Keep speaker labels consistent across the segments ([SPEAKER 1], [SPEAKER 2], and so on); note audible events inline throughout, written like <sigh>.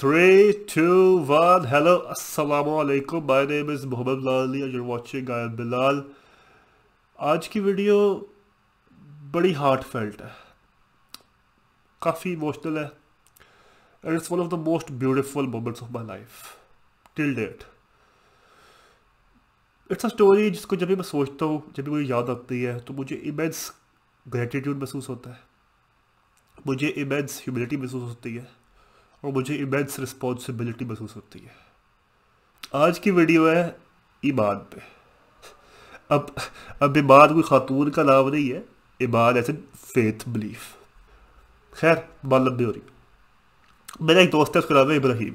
[SPEAKER 1] Three, two, one. Hello, assalamu alaikum. My name is Mohammed Lali and you're watching I am Bilal. आज की video बड़ी heart felt है काफ़ी emotional है and it's one of the most beautiful moments of my life till date it's a story जिसको जब भी मैं सोचता हूँ जब भी मुझे याद आती है तो मुझे इमेंस ग्रेटिट्यूड महसूस होता है मुझे इमेंस ह्यूमिलिटी महसूस होती है और मुझे इमेंस रिस्पॉन्सिबिलिटी महसूस होती है आज की वीडियो है ईमान पे अब अब ईमान कोई खातून का नाम नहीं है ईमान एज फेथ बिलीफ खैर बाल लंबी हो रही मेरा एक दोस्त है उसका नाम है इब्राहिम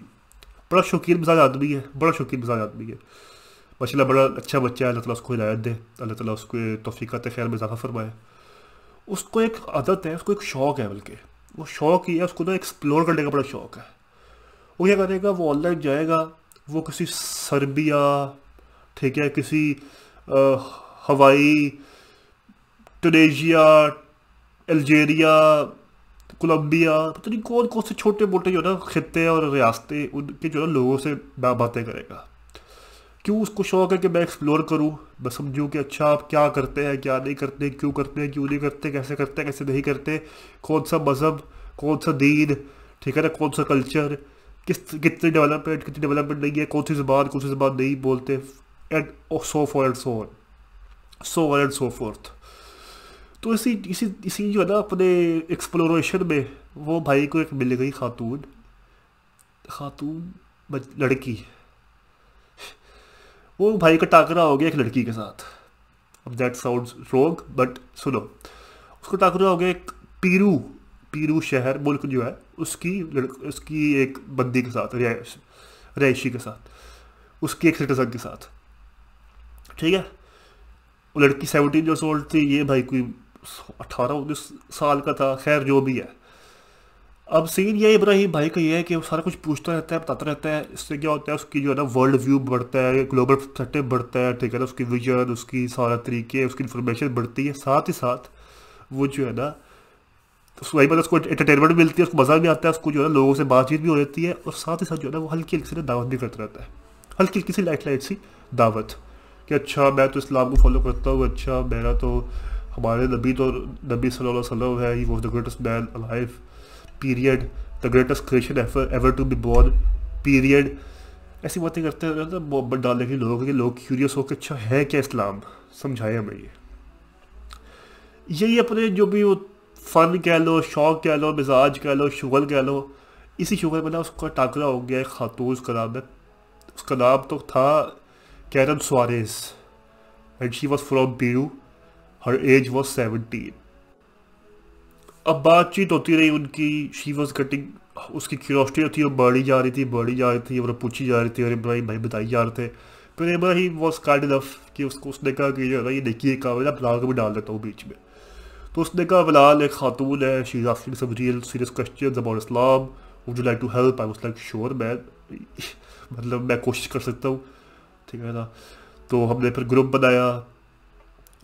[SPEAKER 1] बड़ा शौकीन मिजाज आदमी है बड़ा शौकीन मिजाज आदमी है माशा बड़ा अच्छा बच्चा है अल्लाह तला उसको हिदायत दे अल्लाह तला उसके तोफ़ीक़त खैर में इजाफ़ा फरमाए उसको एक आदत है उसको एक शौक़ है बल्कि वो शौक़ ही है उसको ना तो एक्सप्लोर करने का बड़ा शौक़ है वो क्या करेगा वो ऑनलाइन जाएगा वो किसी सर्बिया ठीक है किसी आ, हवाई टनेजिया अल्जेरिया कोलंबिया पता नहीं कौन कौन से छोटे मोटे जो ना खत्े और रियासतें उनके जो ना लोगों से बातें करेगा क्यों उसको शौक है कि मैं एक्सप्लोर करूं मैं समझूं कि अच्छा आप क्या करते हैं क्या नहीं करते क्यों करते हैं क्यों नहीं करते कैसे करते हैं कैसे नहीं करते कौन सा मज़हब कौन सा दीन ठीक है ना कौन सा कल्चर किस कितनी डेवलपमेंट कितनी डेवलपमेंट नहीं है कौन सी जबान कौन सी जबान नहीं बोलते and so for and so on so on and so forth तो इसी इसी इसी जो है ना अपने एक्सप्लोरेशन में वो भाई को एक मिल गई खातून खातून लड़की वो भाई का टाकरा हो गया एक लड़की के साथ अब दैट साउंड रॉन्ग बट सुनो उसका टाकरा हो गया एक पीरू पीरू शहर मुल्क जो है उसकी उसकी एक बंदी के साथ रिहायशी के साथ उसकी एक सिटीजन के साथ ठीक है वो लड़की सेवनटीन ईयर्स ओल्ड थी ये भाई कोई अट्ठारह उन्नीस साल का था खैर जो भी है अब सीन ये इब्राहिम भाई का ये है कि वो सारा कुछ पूछता रहता है बताता रहता है इससे क्या होता है उसकी जो है ना वर्ल्ड व्यू बढ़ता है ग्लोबल सेटअप बढ़ता है ठीक है ना उसकी विजन उसकी सारा तरीके उसकी इन्फॉर्मेशन बढ़ती है साथ ही साथ वो जो है ना उसको तो वही बात उसको एंटरटेनमेंट भी मिलती है उसको मज़ा भी आता है उसको जो है लोगों से बातचीत भी हो रहती है और साथ ही साथ जो है ना वो हल्की हल्की से दावत भी करता रहता है हल्की हल्की सी लाइट लाइट सी दावत कि अच्छा मैं तो इस्लाम को फॉलो करता हूँ अच्छा मेरा तो हमारे नबी तो नबी सल्लम है he was the greatest man life period the greatest creation ever to be born period ऐसी बातें करते हैं तो मोहब्बत डालने के लोगों के लोग क्यूरियस हो कि अच्छा है क्या इस्लाम समझाया हमें ये यही अपने जो भी वो फ़न कह लो शौक़ कह लो मिजाज कह लो शुगर कह लो इसी शुगर में ना उसका टाकरा हो गया खातू उसका नाम है उसका नाम तो था कैरन सुरेस एंड शी वॉज फ्रॉम बीरू हर एज वॉज सेवनटीन अब बातचीत होती रही उनकी शी वॉज कटिंग उसकी क्यूरोसिटी होती है बढ़ी जा रही थी बढ़ी जा रही थी और पूछी जा रही थी और इब्राहिम भाई बताई जा रहे थे फिर इब्राहिम वॉज काइंड इनफ कि उसको उसने कहा कि ये देखिए काम है ना ब्लॉग भी डाल देता हूँ बीच में तो उसने कहा फिलहाल एक खातून है she is asking some real serious question about Islam would you like to help I was like sure मैं मतलब मैं कोशिश कर सकता हूँ ठीक है ना तो हमने फिर ग्रुप बनाया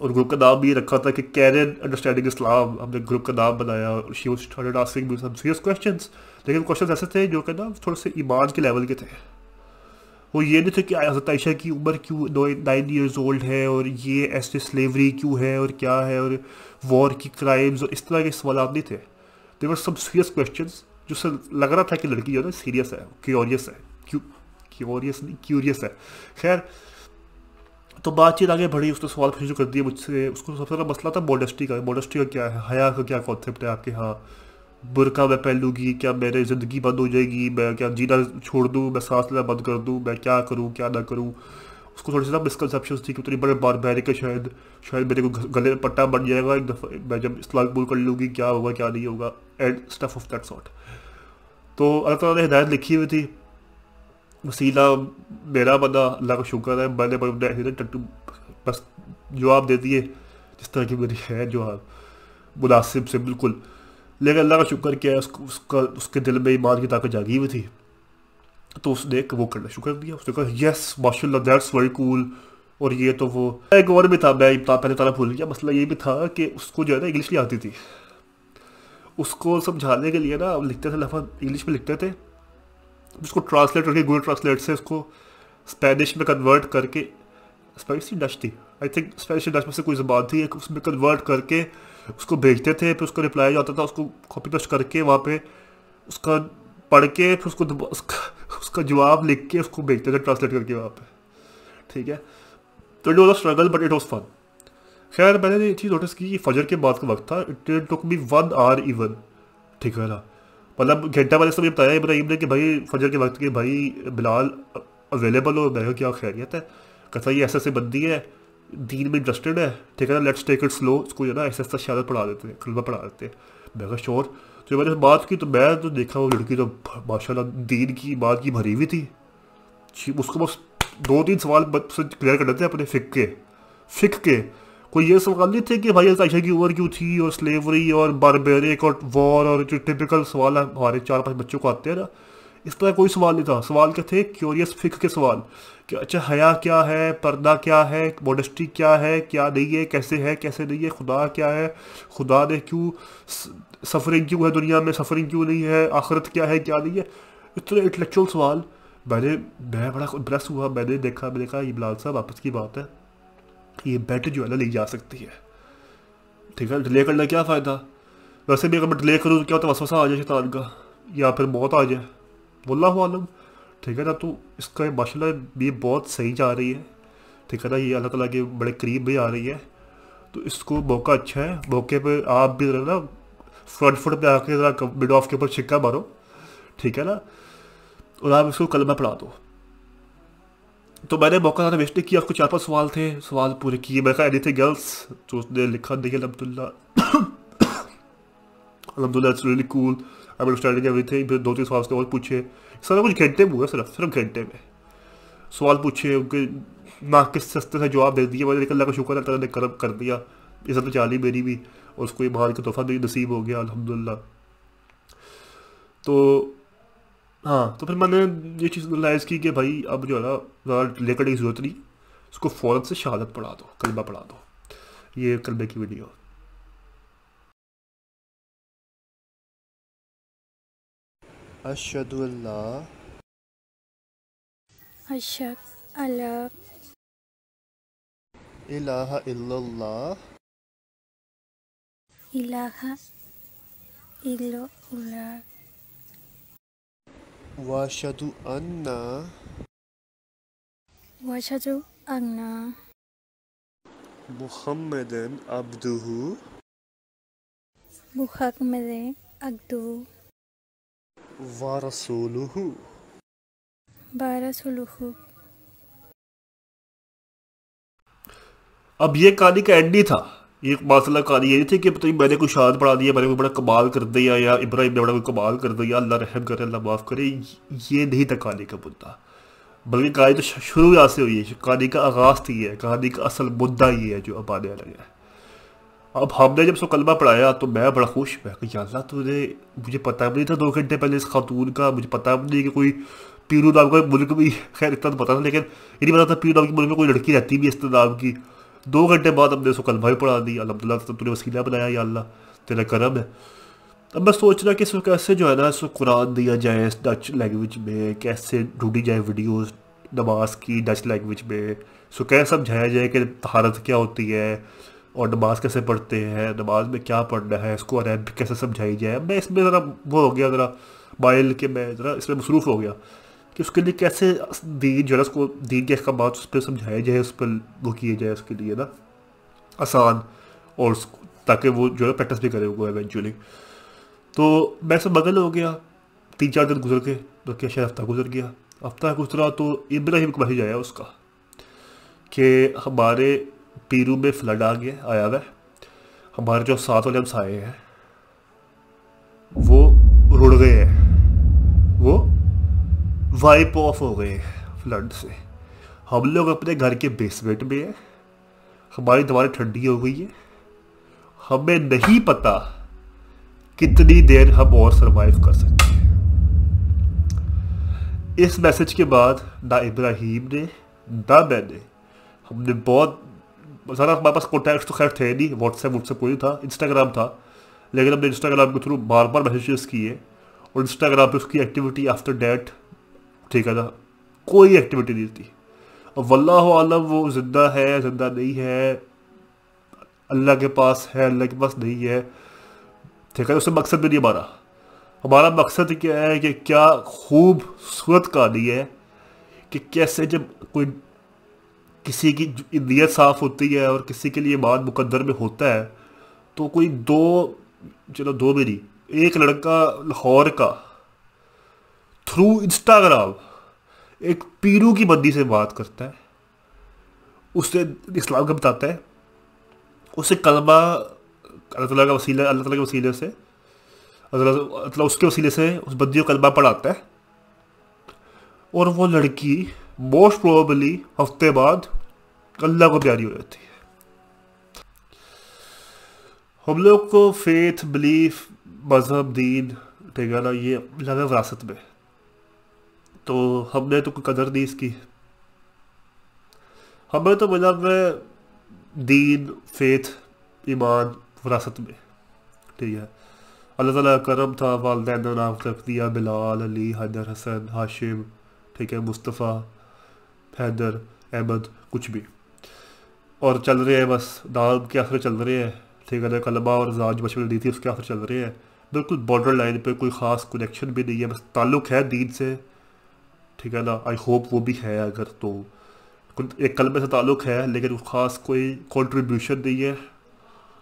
[SPEAKER 1] और ग्रुप का नाम ये रखा था कि कैरन अंडरस्टैंडिंग इस्लाम हमने ग्रुप का नाम बनाया और she was started asking some serious question लेकिन क्वेश्चन ऐसे थे जो कि ना थोड़े से ईमान के लेवल के थे वो ये नहीं थे कि आयशा की उम्र क्यों नाइन ईयर्स ओल्ड है और ये ऐसे स्लेवरी क्यों है और क्या है और वॉर की क्राइम्स और इस तरह के सवाल नहीं थे देवर सब सीरियस क्वेश्चन जिससे लग रहा था कि लड़की जो है सीरियस है क्योरियस है क्यों क्योरियस नहीं क्यूरियस है खैर तो बातचीत आगे बढ़ी उसने सवाल फिर कर दिया मुझसे उसको सबसे ज़्यादा मसला था मोडेस्टी का मोडेस्टी का क्या है हया का क्या कॉन्सेप्ट है आपके यहाँ बुरका मैं पहन लूँगी क्या मेरे ज़िंदगी बंद हो जाएगी मैं क्या जीना छोड़ दूँ मैं सांस लेना बंद कर दूँ मैं क्या करूँ क्या ना करूँ उसको थोड़ी सी ना मिसकनसेप्शन थी कि उतनी बड़े बारबैरिक के शायद शायद मेरे को गले में पट्टा बन जाएगा एक दफ़ा मैं जब इस्लाम कबूल कर लूँगी क्या होगा क्या नहीं होगा and stuff of that sort तो अल्लाह तला ने हिदायत लिखी हुई थी वसीला मेरा बंदा अल्लाह का शुक्र है मैंने बड़े टट्टू बस जवाब दे दिए जिस तरह की मेरी है जवाब मुनासिब से बिल्कुल लेकिन अल्लाह का शुक्र किया उसको उसका उसके दिल में ईमान की ताकत जागी हुई थी तो उसने वो करना शुक्र दिया उसने कहा यस माशा दैट्स वेरी कूल और ये तो वो एक और भी था मैं पहले तला भूल गया मसला ये भी था कि उसको जो है ना इंग्लिश नहीं आती थी उसको समझाने के लिए ना लिखते थे लफा इंग्लिश में लिखते थे उसको ट्रांसलेट करके गूगल ट्रांसलेट से उसको स्पेनिश में कन्वर्ट करके स्पाइसी डश थी आई थिंक स्पाइसी डश में से कोई जबान थी एक उसमें कन्वर्ट करके उसको भेजते थे फिर उसको रिप्लाई जाता था उसको कॉपी पेस्ट करके वहाँ पे उसका पढ़ के फिर उसको उसका उसका जवाब लिख के उसको भेजते थे ट्रांसलेट करके वहाँ पे ठीक है तो it was a struggle but it was fun खैर मैंने ये चीज़ नोटिस की कि फजर के बाद का वक्त था it took me one or even ठीक है ना मतलब घंटा वाले से मुझे बताया इब्राहिम ने कि भाई फजर के वक्त के भाई बिलाल अवेलेबल हो मैं क्या खैरियत है कथा ये ऐसे ऐसे बंदी है दीन में इंटरेस्टेड है ठीक है ना लेट्स टेक इट स्लो उसको जो ना ऐसे ऐसा शायद पढ़ा देते हैं खलबा पढ़ा देते हैं मैं कहा तो जो मैंने बात की तो मैं तो देखा वो लड़की तो माशाला दीन की बात की भरी हुई थी उसको बस दो तीन सवाल क्लियर कर देते हैं अपने फिक के फिक के कोई ये सवाल नहीं थे कि भाई आयशा की उम्र क्यों थी और स्लेवरी और बारबेरिक और वॉर और जो टिपिकल सवाल हमारे चार पांच बच्चों को आते हैं ना इस तरह कोई सवाल नहीं था सवाल क्या थे क्यूरियस फिक के सवाल कि अच्छा हया क्या है पर्दा क्या है मोडस्टी क्या है क्या नहीं है कैसे है कैसे नहीं है खुदा क्या है खुदा ने क्यों सफरिंग क्यों है दुनिया में सफरिंग क्यों नहीं है आखिरत क्या है क्या नहीं है इतने इंटलेक्चुअल सवाल मैंने मैं बड़ा इम्प्रेस हुआ मैंने देखा मैंने कहा ये बिलाल साहब आपस की बात है ये बेट जो है ना ली जा सकती है ठीक है डिले करना क्या फ़ायदा वैसे भी अगर मैं डिले करूँ तो क्या होता वसवसा आ जाए शैतान का या फिर मौत आ जाए वल्ला आलम ठीक है ना तो इसका माशा भी बहुत सही जा रही है ठीक है ना ये अल्लाह तला के बड़े करीब भी आ रही है तो इसको मौका अच्छा है मौके पर आप भी ना फ्रंट फुट पर आके ज़रा मिड ऑफ के ऊपर छिक्का मारो ठीक है ना और आप इसको कलमा पढ़ा दो तो मैंने मौका ज़्यादा वेस्ट नहीं किया उसको चार पाँच सवाल थे सवाल पूरे किए मैं कहा थे गर्ल्स तो उसने लिखा देखिए अलहमदिल्ला <coughs> अलहमदिल्ला इट्स रियली कूल अब स्टार्टिंग स्ट्रेटेजी एवरीथिंग फिर दो तीन सवाल उसके और पूछे सारा कुछ घंटे में हुआ सिर्फ सिर्फ घंटे में सवाल पूछे उनके ना किस सस्ते से जवाब दे दिए मैंने अल्लाह का शुक्र है ने करम कर दिया इज्जत तो चाली मेरी भी और उसको ये महान का तोहफा भी नसीब हो गया अलहमदिल्ला तो हाँ तो फिर मैंने ये चीज़ रिलाइज़ की कि भाई अब जो है ना ज़्यादा लेकर की ज़रूरत नहीं उसको फ़ौरन से शहादत पढ़ा दो कलमा पढ़ा दो ये कलबे की वीडियो أشهد أن لا أشهد أن لا إله إلا الله إله إلا الله وأشهد أن وأشهد أن محمدا عبده محمدا عبده व रसूलुहु अब ये कहानी का एंड ही था ये मसला कहानी यही थी कि तो मैंने कोई शाद पढ़ा दिया मैंने कोई बड़ा कमाल कर दिया या इब्राहिम ने बड़ा कोई कमाल कर दिया अल्लाह रहम करे अल्लाह माफ़ करे ये नहीं था कहानी का मुद्दा बल्कि कहानी तो शुरू यहाँ से हुई है कहानी का आगाज़ थी तो है कहानी का असल मुद्दा ही है जो अब आने लगा है अब हमने जब सो कलमा पढ़ाया तो मैं बड़ा खुश मैं कि तुझे तो मुझे पता भी नहीं था दो घंटे पहले इस खातून का मुझे पता भी नहीं कि कोई पीरू नाम का मुल्क भी <laughs> खैर इतना तो पता था लेकिन ये नहीं पता था पीरू नाम के मुल्क में कोई लड़की रहती भी इस नाम की दो घंटे बाद हमने उसको कलमा भी पढ़ा दी अलहमदिल्ला तो तूने वसीला बनाया या अल्लाह तेरा करम है अब मैं सोच रहा कि इसको कैसे जो है ना इसको कुरान दिया जाए डच लैंग्वेज में कैसे ढूंढी जाए वीडियोस नमाज की डच लैंग्वेज में सो कैसे समझाया जाए कि तहारत क्या होती है और नमाज कैसे पढ़ते हैं नमाज में क्या पढ़ना है इसको अरबिक कैसे समझाई जाए मैं इसमें ज़रा वो हो गया ज़रा माइल के मैं ज़रा इसमें मसरूफ़ हो गया कि उसके लिए कैसे दीन जो है उसको दीन के अहकाम उस पर समझाया जाए उस पर वो किए जाए उसके लिए ना आसान और उसको ताकि वो जो है प्रैक्टिस भी करे वो एवेंचुअली तो मैं सब बगल हो गया तीन चार दिन गुजर के बल्कि शायद हफ्ता गुजर गया हफ्ता गुजरा तो इब्राहिम को मैसेज आया उसका कि हमारे पीरू में फ्लड आ गया आया हुआ है हमारे जो सात वाले हमसाए हैं वो रुड़ गए हैं वो वाइप ऑफ हो गए फ्लड से हम लोग अपने घर के बेसमेंट में हैं हमारी दीवारें ठंडी हो गई है हमें नहीं पता कितनी देर हम और सरवाइव कर सकते हैं इस मैसेज के बाद ना इब्राहिम ने ना मैंने हमने बहुत ज़्यादा हमारे पास कॉन्टैक्ट तो खैर थे नहीं व्हाट्सएप व्हाट्सएप कोई था इंस्टाग्राम था लेकिन हमने इंस्टाग्राम के थ्रू बार बार मैसेजेस किए और इंस्टाग्राम पे उसकी एक्टिविटी आफ्टर डेट ठीक है ना कोई एक्टिविटी नहीं थी अब वल्लाह आलम वो ज़िंदा है ज़िंदा नहीं है अल्लाह के पास है अल्लाह के पास नहीं है ठीक है उससे मकसद भी नहीं हमारा हमारा मकसद क्या है कि क्या खूबसूरत नहीं है कि कैसे जब कोई किसी की नीयत साफ़ होती है और किसी के लिए बात मुकद्दर में होता है तो कोई दो चलो दो मेरी एक लड़का लाहौर का थ्रू इंस्टाग्राम एक पीरू की बंदी से बात करता है उससे इस्लाम का बताता है उसे कलमा अल्लाह तला का वसीला अल्लाह तला के वसीले से अल्लाह उसके वसीले से उस बंदी को कलमा पढ़ाता है और वो लड़की मोस्ट प्रोबली हफ्ते बाद अल्लाह को प्यारी हो जाती है हम लोग को फेथ बिलीफ मज़हब दीन ठीक है ना ये लगा विरासत में तो हमने तो कोई कदर नहीं इसकी हमें तो मिला हुआ दीन फेथ ईमान विरासत में ठीक है अल्लाह ताला करम था वालदेन नाम रख दिया बिलाल अली हैदर हसन हाशिम ठीक है मुस्तफ़ा हैदर अहमद कुछ भी और चल रहे हैं बस दाद के असर चल रहे हैं ठीक है तो कलबा और जाज मशवरे दी थी उसके असर चल रहे हैं बिल्कुल बॉर्डर लाइन पे कोई ख़ास कनेक्शन भी नहीं है बस ताल्लुक़ है दीन से ठीक है ना आई होप वो भी है अगर तो एक कलमे से ताल्लुक़ है लेकिन उस ख़ास कोई कॉन्ट्रीब्यूशन नहीं है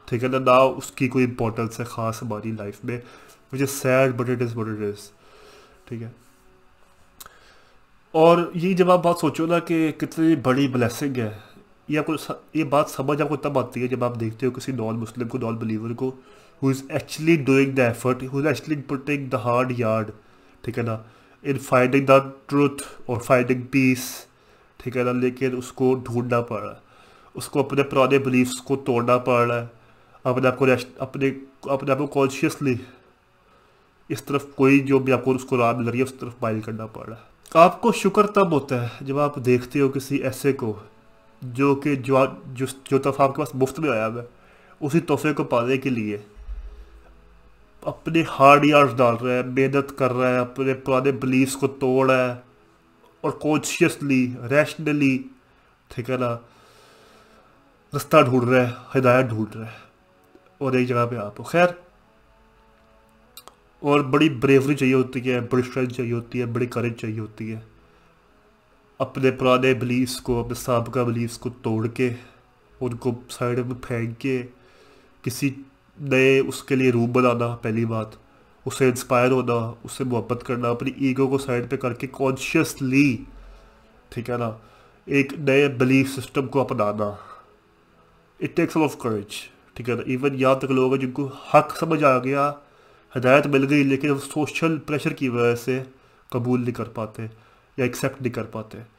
[SPEAKER 1] ठीक है ना ना उसकी कोई इम्पोर्टेंस है ख़ास हमारी लाइफ में मुझे sad but it is but it is ठीक है और ये जब आप बात सोचो ना कि कितनी बड़ी ब्लेसिंग है ये आपको ये बात समझ आपको तब आती है जब आप देखते हो किसी नॉन मुस्लिम को नॉन बिलीवर को who is actually doing the effort who is actually putting the hard yard ठीक है ना इन फाइंडिंग द ट्रूथ और फाइंडिंग पीस ठीक है ना लेकिन उसको ढूंढना पड़ रहा है उसको अपने पुराने बिलीफ्स को तोड़ना पड़ रहा है अपने आप को अपने अपने आप को कॉन्शियसली इस तरफ कोई जो भी आपको उसको राह मिल रही है उस तरफ माइल करना पड़ रहा है आपको शुक्र तब होता है जब आप देखते हो किसी ऐसे को जो कि जो जो जो तोहफा आपके पास मुफ्त में आया हुआ है उसी तोहफे को पाने के लिए अपने हार्ड यार्ड डाल रहा है मेहनत कर रहा है अपने पुराने बिलीफ को तोड़ रहा है और कॉन्शियसली रैशनली ठीक है ना रास्ता ढूंढ रहा है हिदायत ढूंढ रहा है और एक जगह पे आप हो खैर और बड़ी ब्रेवरी चाहिए होती है बड़ी स्ट्रेंथ चाहिए होती है बड़ी करेज चाहिए होती है अपने पुराने बिलीव्स को अपने सबका बिलीव्स को तोड़ के उनको साइड में फेंक के किसी नए उसके लिए रूप बनाना पहली बात उसे इंस्पायर होना उससे मुहब्बत करना अपनी ईगो को साइड पे करके कॉन्शियसली ठीक है ना एक नए बिलीफ सिस्टम को अपनाना इट टेक्स ऑफ करेज ठीक है ना इवन यहाँ तक लोग हैं जिनको हक समझ आ गया हदायत मिल गई लेकिन सोशल प्रेशर की वजह से कबूल नहीं कर पाते या एक्सेप्ट नहीं कर पाते